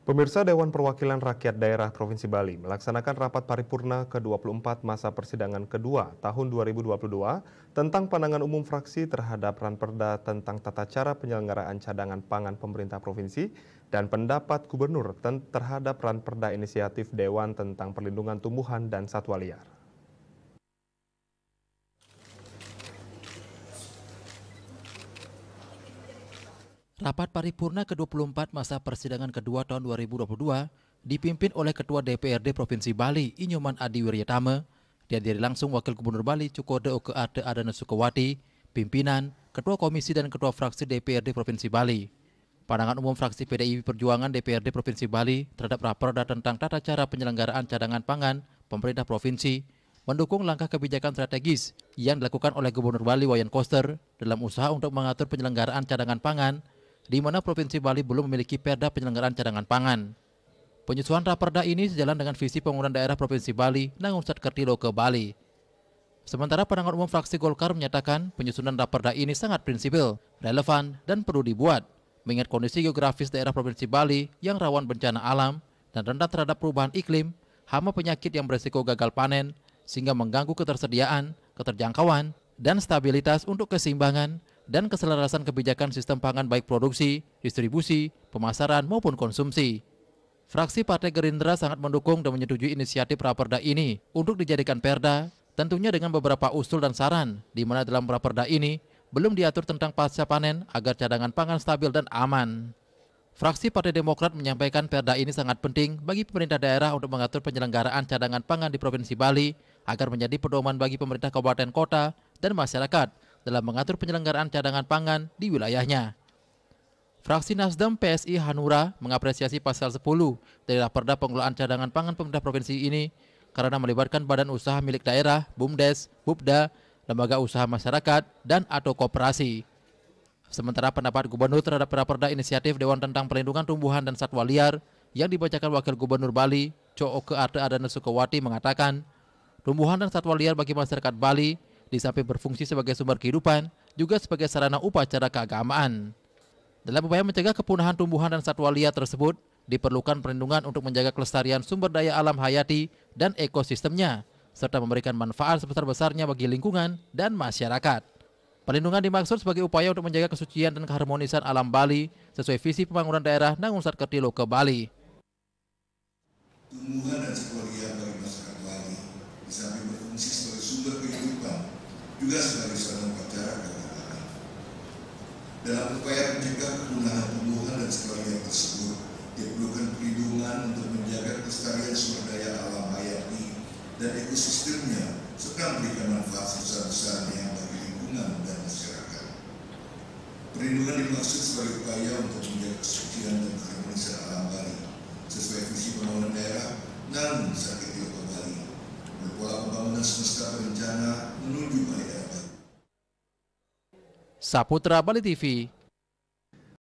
Pemirsa Dewan Perwakilan Rakyat Daerah Provinsi Bali melaksanakan rapat paripurna ke-24 masa persidangan kedua tahun 2022 tentang pandangan umum fraksi terhadap Perda tentang tata cara penyelenggaraan cadangan pangan pemerintah provinsi dan pendapat gubernur terhadap Perda inisiatif Dewan tentang perlindungan tumbuhan dan satwa liar. Rapat paripurna ke-24 masa persidangan kedua tahun 2022 dipimpin oleh Ketua DPRD Provinsi Bali Inyoman Adi Wiryatame, dihadiri langsung Wakil Gubernur Bali Cukode Oke Ade Adana Sukawati, pimpinan, Ketua Komisi dan Ketua Fraksi DPRD Provinsi Bali. Pandangan umum fraksi PDI Perjuangan DPRD Provinsi Bali terhadap raperda tentang tata cara penyelenggaraan cadangan pangan pemerintah provinsi mendukung langkah kebijakan strategis yang dilakukan oleh Gubernur Bali Wayan Koster dalam usaha untuk mengatur penyelenggaraan cadangan pangan di mana Provinsi Bali belum memiliki perda penyelenggaraan cadangan pangan. Penyusuan raperda ini sejalan dengan visi pembangunan daerah Provinsi Bali dan Ustaz Kertilo ke Bali. Sementara pandangan umum fraksi Golkar menyatakan penyusunan raperda ini sangat prinsipil, relevan, dan perlu dibuat, mengingat kondisi geografis daerah Provinsi Bali yang rawan bencana alam dan rendah terhadap perubahan iklim, hama penyakit yang beresiko gagal panen, sehingga mengganggu ketersediaan, keterjangkauan, dan stabilitas untuk keseimbangan dan keselarasan kebijakan sistem pangan baik produksi, distribusi, pemasaran maupun konsumsi. Fraksi Partai Gerindra sangat mendukung dan menyetujui inisiatif Raperda ini untuk dijadikan perda, tentunya dengan beberapa usul dan saran, di mana dalam Raperda ini belum diatur tentang pasca panen agar cadangan pangan stabil dan aman. Fraksi Partai Demokrat menyampaikan perda ini sangat penting bagi pemerintah daerah untuk mengatur penyelenggaraan cadangan pangan di Provinsi Bali agar menjadi pedoman bagi pemerintah kabupaten kota dan masyarakat dalam mengatur penyelenggaraan cadangan pangan di wilayahnya. Fraksi Nasdem PSI Hanura mengapresiasi pasal 10 dari Raperda Pengelolaan Cadangan Pangan Pemerintah Provinsi ini karena melibatkan badan usaha milik daerah, BUMDes, BUPDA, lembaga usaha masyarakat, dan atau koperasi. Sementara pendapat gubernur terhadap Raperda Inisiatif Dewan tentang Perlindungan Tumbuhan dan Satwa Liar yang dibacakan Wakil Gubernur Bali, Cooke Arte Adana Sukawati mengatakan, tumbuhan dan satwa liar bagi masyarakat Bali di samping berfungsi sebagai sumber kehidupan, juga sebagai sarana upacara keagamaan. Dalam upaya mencegah kepunahan tumbuhan dan satwa liar tersebut, diperlukan perlindungan untuk menjaga kelestarian sumber daya alam hayati dan ekosistemnya, serta memberikan manfaat sebesar-besarnya bagi lingkungan dan masyarakat. Perlindungan dimaksud sebagai upaya untuk menjaga kesucian dan keharmonisan alam Bali sesuai visi pembangunan daerah Nangun Kertilo ke Bali. Tumbuhan dan satwa juga sebagai seorang pacara agama Allah. Dalam upaya mencegah kepunahan tumbuhan dan sekalian tersebut, diperlukan perlindungan untuk menjaga kelestarian sumber daya alam hayati dan ekosistemnya serta memberikan manfaat sebesar-besarnya bagi lingkungan dan masyarakat. Perlindungan dimaksud sebagai upaya untuk menjaga kesucian dan keharmonisan Saputra Bali TV